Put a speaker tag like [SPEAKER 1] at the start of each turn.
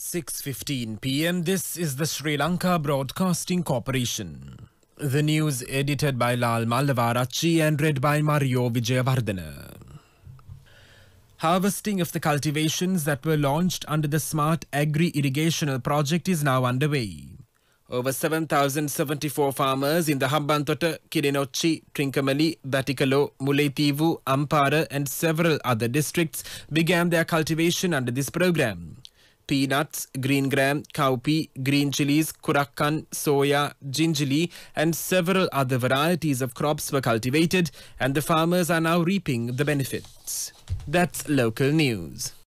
[SPEAKER 1] 6:15 p.m. This is the Sri Lanka Broadcasting Corporation. The news edited by Lal Malavarachi and read by Mario Vijayavardhana. Harvesting of the cultivations that were launched under the Smart Agri Irrigational Project is now underway. Over 7,074 farmers in the Hambantota, Kirinochi, Trincomalee, Batikalo, Muleitivu, Ampara and several other districts began their cultivation under this program peanuts, green gram, cowpea, green chilies, kurakkan, soya, gingerly, and several other varieties of crops were cultivated, and the farmers are now reaping the benefits. That's local news.